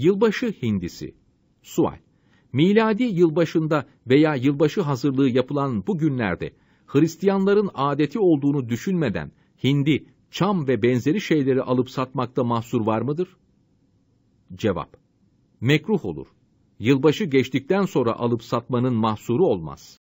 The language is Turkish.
Yılbaşı hindisi. Sual. Miladi yılbaşında veya yılbaşı hazırlığı yapılan bu günlerde Hristiyanların adeti olduğunu düşünmeden hindi, çam ve benzeri şeyleri alıp satmakta mahsur var mıdır? Cevap. Mekruh olur. Yılbaşı geçtikten sonra alıp satmanın mahsuru olmaz.